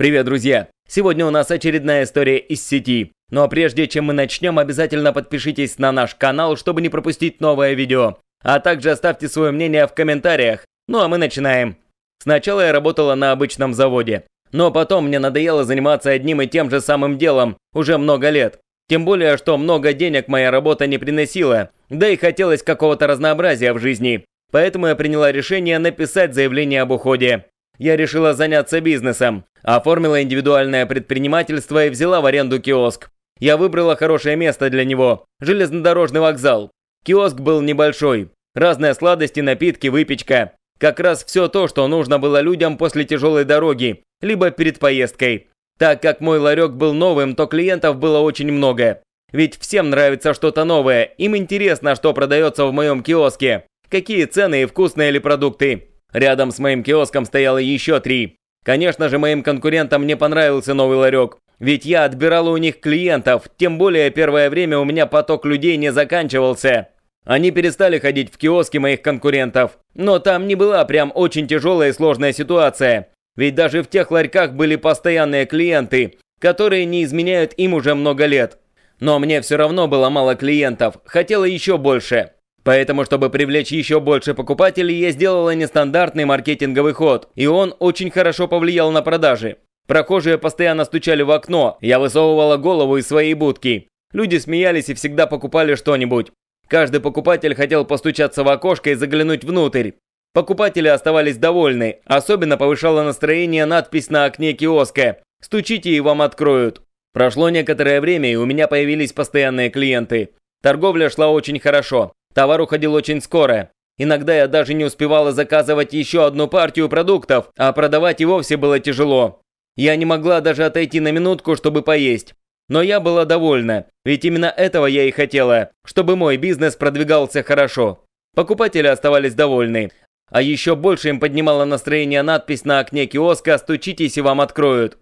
Привет, друзья! Сегодня у нас очередная история из сети. Но ну а прежде чем мы начнем, обязательно подпишитесь на наш канал, чтобы не пропустить новое видео. А также оставьте свое мнение в комментариях. Ну а мы начинаем. Сначала я работала на обычном заводе. Но потом мне надоело заниматься одним и тем же самым делом уже много лет. Тем более, что много денег моя работа не приносила, да и хотелось какого-то разнообразия в жизни. Поэтому я приняла решение написать заявление об уходе я решила заняться бизнесом. Оформила индивидуальное предпринимательство и взяла в аренду киоск. Я выбрала хорошее место для него – железнодорожный вокзал. Киоск был небольшой. Разные сладости, напитки, выпечка. Как раз все то, что нужно было людям после тяжелой дороги, либо перед поездкой. Так как мой ларек был новым, то клиентов было очень много. Ведь всем нравится что-то новое, им интересно, что продается в моем киоске. Какие цены и вкусные ли продукты. Рядом с моим киоском стояло еще три. Конечно же, моим конкурентам не понравился новый ларек. Ведь я отбирал у них клиентов, тем более первое время у меня поток людей не заканчивался. Они перестали ходить в киоски моих конкурентов. Но там не была прям очень тяжелая и сложная ситуация. Ведь даже в тех ларьках были постоянные клиенты, которые не изменяют им уже много лет. Но мне все равно было мало клиентов, хотела еще больше. Поэтому, чтобы привлечь еще больше покупателей, я сделала нестандартный маркетинговый ход, и он очень хорошо повлиял на продажи. Прохожие постоянно стучали в окно, я высовывала голову из своей будки. Люди смеялись и всегда покупали что-нибудь. Каждый покупатель хотел постучаться в окошко и заглянуть внутрь. Покупатели оставались довольны, особенно повышало настроение надпись на окне киоска «Стучите и вам откроют». Прошло некоторое время и у меня появились постоянные клиенты. Торговля шла очень хорошо. Товар уходил очень скоро. Иногда я даже не успевала заказывать еще одну партию продуктов, а продавать и вовсе было тяжело. Я не могла даже отойти на минутку, чтобы поесть. Но я была довольна, ведь именно этого я и хотела, чтобы мой бизнес продвигался хорошо. Покупатели оставались довольны. А еще больше им поднимало настроение надпись на окне киоска «Стучитесь и вам откроют».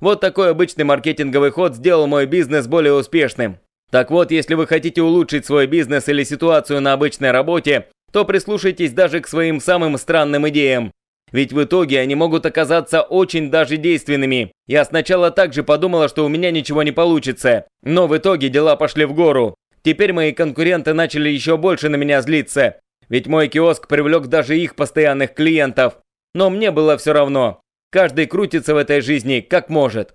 Вот такой обычный маркетинговый ход сделал мой бизнес более успешным. Так вот, если вы хотите улучшить свой бизнес или ситуацию на обычной работе, то прислушайтесь даже к своим самым странным идеям. Ведь в итоге они могут оказаться очень даже действенными. Я сначала также подумала, что у меня ничего не получится. Но в итоге дела пошли в гору. Теперь мои конкуренты начали еще больше на меня злиться. Ведь мой киоск привлек даже их постоянных клиентов. Но мне было все равно. Каждый крутится в этой жизни как может.